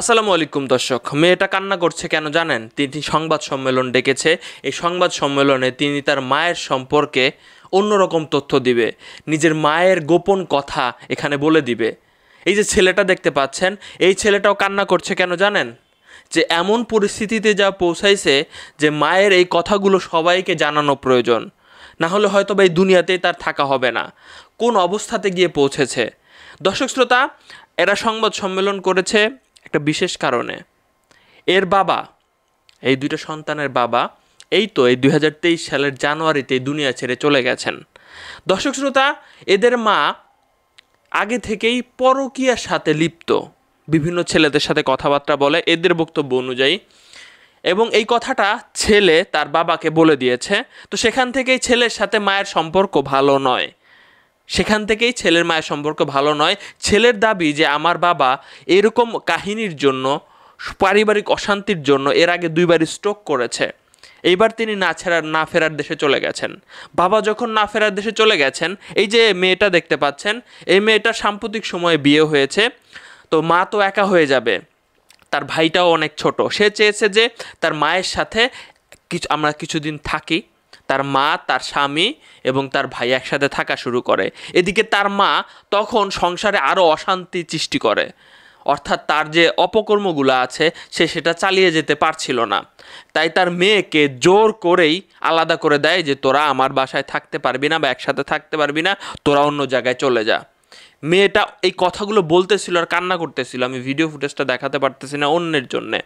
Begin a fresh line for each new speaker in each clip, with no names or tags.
আসসালামু আলাইকুম দর্শক মেয়েটা কান্না করছে কেন জানেন তিনি সংবাদ সম্মেলন ডেকেছে এই সংবাদ সম্মেলনে তিনি তার মায়ের সম্পর্কে অন্যরকম তথ্য দিবে নিজের মায়ের গোপন কথা এখানে বলে দিবে এই যে ছেলেটা দেখতে পাচ্ছেন এই ছেলেটাও কান্না করছে কেন জানেন যে এমন পরিস্থিতিতে যা পৌঁছাইছে যে মায়ের এই কথাগুলো সবাইকে জানানো প্রয়োজন না হলে হয়তো বা এই দুনিয়াতেই তার থাকা হবে না কোন অবস্থাতে গিয়ে পৌঁছেছে দর্শক শ্রোতা এরা সংবাদ সম্মেলন করেছে একটা বিশেষ কারণে এর বাবা এই দুইটা সন্তানের বাবা এই তো এই দুই সালের জানুয়ারিতে দুনিয়া ছেড়ে চলে গেছেন দর্শক শ্রোতা এদের মা আগে থেকেই পরকিয়ার সাথে লিপ্ত বিভিন্ন ছেলেদের সাথে কথাবার্তা বলে এদের বক্তব্য অনুযায়ী এবং এই কথাটা ছেলে তার বাবাকে বলে দিয়েছে তো সেখান থেকেই ছেলের সাথে মায়ের সম্পর্ক ভালো নয় সেখান থেকেই ছেলের মায়ের সম্পর্ক ভালো নয় ছেলের দাবি যে আমার বাবা এরকম কাহিনীর জন্য পারিবারিক অশান্তির জন্য এর আগে দুইবার স্ট্রোক করেছে এইবার তিনি না ছেড়ার না ফেরার দেশে চলে গেছেন বাবা যখন না ফেরার দেশে চলে গেছেন এই যে মেয়েটা দেখতে পাচ্ছেন এই মেয়েটা সাম্প্রতিক সময়ে বিয়ে হয়েছে তো মা তো একা হয়ে যাবে তার ভাইটাও অনেক ছোট সে চেয়েছে যে তার মায়ের সাথে কিছু আমরা কিছুদিন থাকি তার মা তার স্বামী এবং তার ভাই একসাথে থাকা শুরু করে এদিকে তার মা তখন সংসারে আরও অশান্তি সৃষ্টি করে অর্থাৎ তার যে অপকর্মগুলো আছে সে সেটা চালিয়ে যেতে পারছিল না তাই তার মেয়েকে জোর করেই আলাদা করে দেয় যে তোরা আমার বাসায় থাকতে পারবি না বা একসাথে থাকতে পারবি না তোরা অন্য জায়গায় চলে যা মেয়েটা এই কথাগুলো বলতেছিল আর কান্না করতেছিল আমি ভিডিও ফুটেজটা দেখাতে পারতেছি না অন্যের জন্যে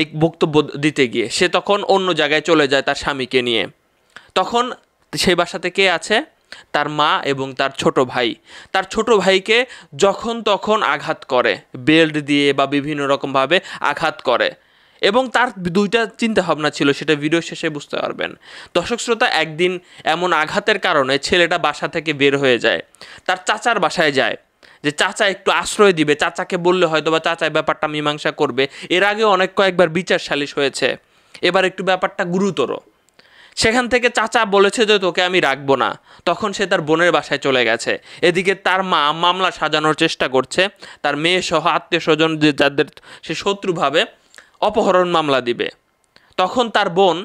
এই বক্তব্য দিতে গিয়ে সে তখন অন্য জায়গায় চলে যায় তার স্বামীকে নিয়ে তখন সেই বাসাতে কে আছে তার মা এবং তার ছোট ভাই তার ছোট ভাইকে যখন তখন আঘাত করে বেল্ট দিয়ে বা বিভিন্ন রকমভাবে আঘাত করে এবং তার দুইটা চিন্তা ভাবনা ছিল সেটা ভিডিও শেষে বুঝতে পারবেন দর্শক শ্রোতা একদিন এমন আঘাতের কারণে ছেলেটা বাসা থেকে বের হয়ে যায় তার চাচার বাসায় যায় যে চাচা একটু আশ্রয় দিবে চাচাকে বললে হয়তো বা চাচায় ব্যাপারটা মীমাংসা করবে এর আগে অনেক কয়েকবার বিচার সালিশ হয়েছে এবার একটু ব্যাপারটা গুরুতর সেখান থেকে চাচা বলেছে যে তোকে আমি রাখবো না তখন সে তার বোনের বাসায় চলে গেছে এদিকে তার মা মামলা সাজানোর চেষ্টা করছে তার মেয়ে সহ আত্মীয় স্বজন যে যাদের সে শত্রুভাবে অপহরণ মামলা দিবে তখন তার বোন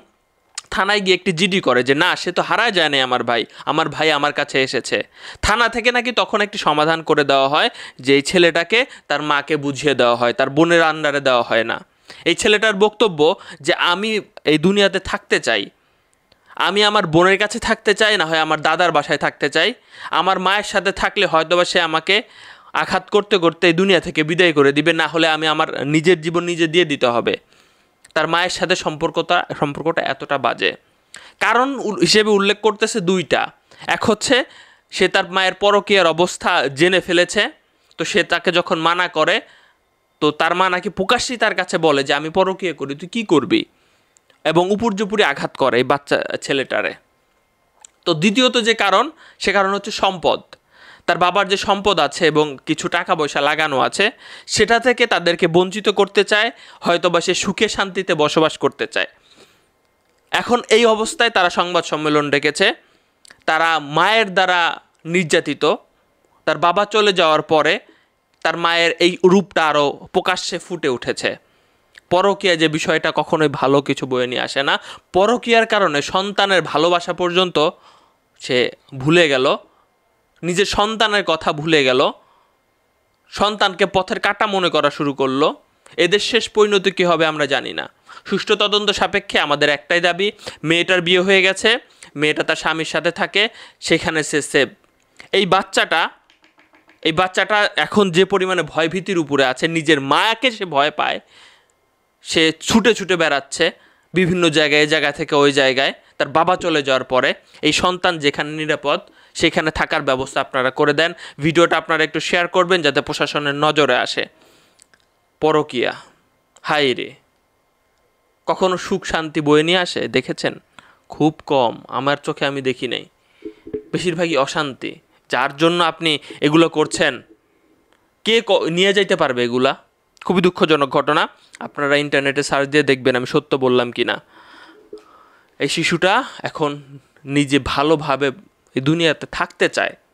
থানায় গিয়ে একটি জিডি করে যে না সে তো হারায় যায় না আমার ভাই আমার ভাই আমার কাছে এসেছে থানা থেকে নাকি তখন একটি সমাধান করে দেওয়া হয় যে এই ছেলেটাকে তার মাকে বুঝিয়ে দেওয়া হয় তার বোনের আন্ডারে দেওয়া হয় না এই ছেলেটার বক্তব্য যে আমি এই দুনিয়াতে থাকতে চাই আমি আমার বোনের কাছে থাকতে চাই না হয় আমার দাদার বাসায় থাকতে চাই আমার মায়ের সাথে থাকলে হয়তোবা সে আমাকে আঘাত করতে করতে দুনিয়া থেকে বিদায় করে দিবে না হলে আমি আমার নিজের জীবন নিজে দিয়ে দিতে হবে তার মায়ের সাথে সম্পর্কটা সম্পর্কটা এতটা বাজে কারণ হিসেবে উল্লেখ করতেছে দুইটা এক হচ্ছে সে তার মায়ের পরকীয়ার অবস্থা জেনে ফেলেছে তো সে তাকে যখন মানা করে তো তার মা নাকি প্রকাশ্যই তার কাছে বলে যে আমি পরকীয়া করি তুই কী করবি এবং উপর্যুপুরি আঘাত করে এই বাচ্চা ছেলেটারে তো দ্বিতীয়ত যে কারণ সে কারণ হচ্ছে সম্পদ তার বাবার যে সম্পদ আছে এবং কিছু টাকা পয়সা লাগানো আছে সেটা থেকে তাদেরকে বঞ্চিত করতে চায় হয়তোবা সে সুখে শান্তিতে বসবাস করতে চায় এখন এই অবস্থায় তারা সংবাদ সম্মেলন ডেকেছে তারা মায়ের দ্বারা নির্যাতিত তার বাবা চলে যাওয়ার পরে তার মায়ের এই রূপটা আরও প্রকাশ্যে ফুটে উঠেছে পরকিয়া যে বিষয়টা কখনোই ভালো কিছু বয়ে নিয়ে আসে না পরকিয়ার কারণে সন্তানের ভালোবাসা পর্যন্ত সে ভুলে গেল নিজের সন্তানের কথা ভুলে গেল সন্তানকে পথের কাটা মনে করা শুরু করলো এদের শেষ পরিণতি কী হবে আমরা জানি না সুষ্ঠু তদন্ত সাপেক্ষে আমাদের একটাই দাবি মেয়েটার বিয়ে হয়ে গেছে মেয়েটা তার স্বামীর সাথে থাকে সেখানে সে সেভ এই বাচ্চাটা এই বাচ্চাটা এখন যে পরিমাণে ভয়ভীতির উপরে আছে নিজের মায়াকে সে ভয় পায় সে ছুটে ছুটে বেড়াচ্ছে বিভিন্ন জায়গায় জায়গা থেকে ওই জায়গায় তার বাবা চলে যাওয়ার পরে এই সন্তান যেখানে নিরাপদ সেখানে থাকার ব্যবস্থা আপনারা করে দেন ভিডিওটা আপনারা একটু শেয়ার করবেন যাতে প্রশাসনের নজরে আসে পরকিয়া হাই রে কখনো সুখ শান্তি বয়ে নিয়ে আসে দেখেছেন খুব কম আমার চোখে আমি দেখি নাই বেশিরভাগই অশান্তি যার জন্য আপনি এগুলো করছেন কে নিয়ে যাইতে পারবে এগুলা খুবই দুঃখজনক ঘটনা আপনারা ইন্টারনেটে সার্চ দিয়ে দেখবেন আমি সত্য বললাম কি না এই শিশুটা এখন নিজে ভালোভাবে এই দুনিয়াতে থাকতে চায়